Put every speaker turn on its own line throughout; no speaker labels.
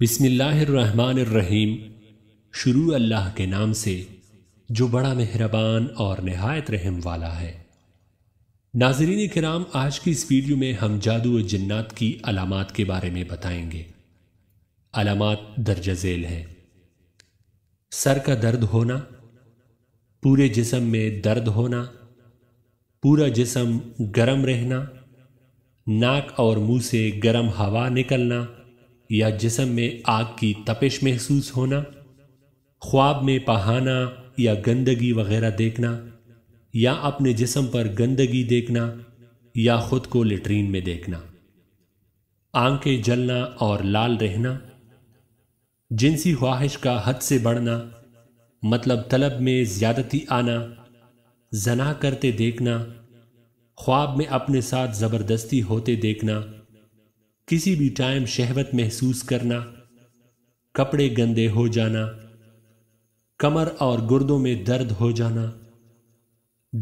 बिस्मिल्लाहिर्रहमानिर्रहीम शुरू अल्लाह के नाम से जो बड़ा मेहरबान और नहायत रहम वाला है नाजरीन कराम आज की इस वीडियो में हम जादू और जन्नात की अलामत के बारे में बताएंगे अलामत दर्ज झेल हैं सर का दर्द होना पूरे जिसम में दर्द होना पूरा जिसम गर्म रहना नाक और मुंह से गर्म हवा निकलना या जिसम में आग की तपिश महसूस होना ख्वाब में पहाना या गंदगी वगैरह देखना या अपने जिसम पर गंदगी देखना या खुद को लेटरीन में देखना आंखें जलना और लाल रहना जिनसी ख्वाहिश का हद से बढ़ना मतलब तलब में ज़्यादती आना जना करते देखना ख्वाब में अपने साथ ज़बरदस्ती होते देखना किसी भी टाइम शहवत महसूस करना कपड़े गंदे हो जाना कमर और गुर्दों में दर्द हो जाना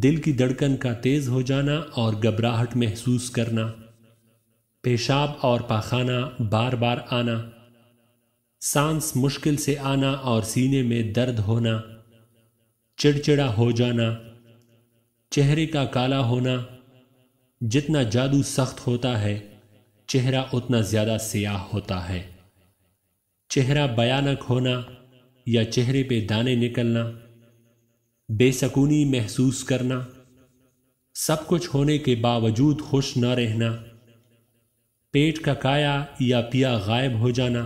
दिल की धड़कन का तेज हो जाना और घबराहट महसूस करना पेशाब और पाखाना बार बार आना सांस मुश्किल से आना और सीने में दर्द होना चिड़चिड़ा हो जाना चेहरे का काला होना जितना जादू सख्त होता है चेहरा उतना ज़्यादा सियाह होता है चेहरा बयानक होना या चेहरे पे दाने निकलना बेसकूनी महसूस करना सब कुछ होने के बावजूद खुश न रहना पेट का काया या पिया गायब हो जाना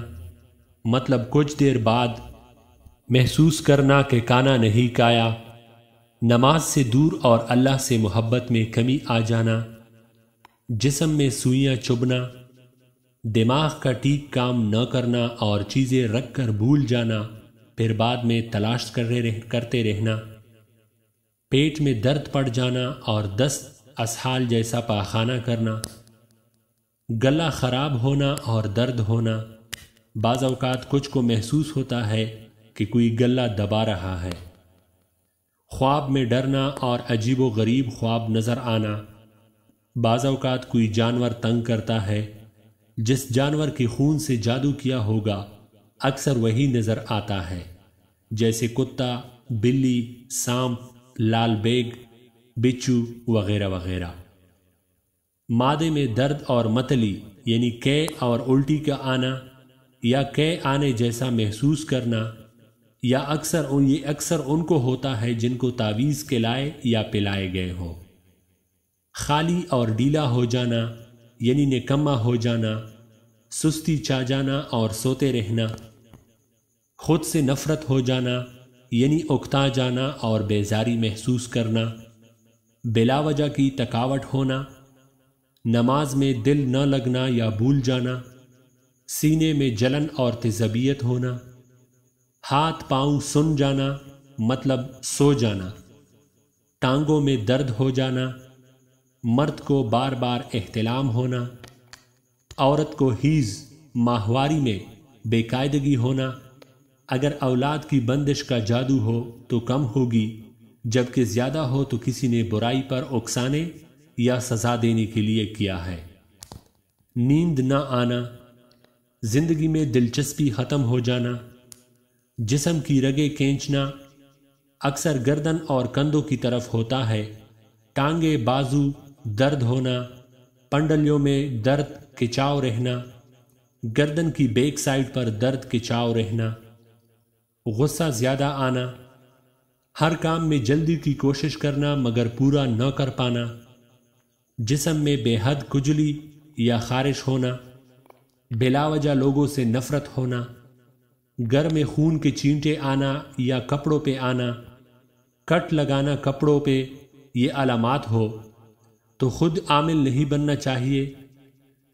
मतलब कुछ देर बाद महसूस करना कि काना नहीं काया नमाज से दूर और अल्लाह से मोहब्बत में कमी आ जाना जिसम में सुइयां चुभना दिमाग का ठीक काम न करना और चीज़ें रख कर भूल जाना फिर बाद में तलाश कर रह, करते रहना पेट में दर्द पड़ जाना और दस्त असहाल जैसा पाखाना करना गला ख़राब होना और दर्द होना बाज़ात कुछ को महसूस होता है कि कोई गला दबा रहा है ख्वाब में डरना और अजीब व गरीब ख्वाब नज़र आना बाज़ात कोई जानवर तंग करता है जिस जानवर के खून से जादू किया होगा अक्सर वही नज़र आता है जैसे कुत्ता बिल्ली सांप लाल बेग बिच्छू वगैरह वगैरह मादे में दर्द और मतली यानी कै और उल्टी का आना या कै आने जैसा महसूस करना या अक्सर उन ये अक्सर उनको होता है जिनको तावीज़ के लाए या पिलाए गए हों खाली और डीला हो जाना यानी निकम्मा हो जाना सुस्ती चा जाना और सोते रहना खुद से नफ़रत हो जाना यानी उकता जाना और बेजारी महसूस करना बिलावजा की थकावट होना नमाज में दिल न लगना या भूल जाना सीने में जलन और तजबियत होना हाथ पांव सुन जाना मतलब सो जाना टांगों में दर्द हो जाना मर्द को बार बार एहतलाम होना औरत को हीज़ माहवारी में बेकायदगी होना अगर औलाद की बंदिश का जादू हो तो कम होगी जबकि ज़्यादा हो तो किसी ने बुराई पर उकसाने या सज़ा देने के लिए किया है नींद ना आना ज़िंदगी में दिलचस्पी ख़त्म हो जाना जिसम की रगे केंचना अक्सर गर्दन और कंधों की तरफ होता है टांगे बाजू दर्द होना पंडलियों में दर्द खिंचाव रहना गर्दन की बेक साइड पर दर्द खिंचाव रहना गुस्सा ज़्यादा आना हर काम में जल्दी की कोशिश करना मगर पूरा न कर पाना जिसम में बेहद खुजली या खारिश होना बिलावजह लोगों से नफ़रत होना घर में खून के चींटे आना या कपड़ों पे आना कट लगाना कपड़ों पे ये अलामत हो तो खुद आमिल नहीं बनना चाहिए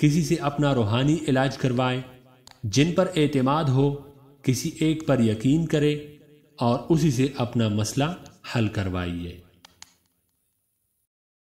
किसी से अपना रूहानी इलाज करवाए जिन पर एतमाद हो किसी एक पर यकीन करे और उसी से अपना मसला हल करवाइए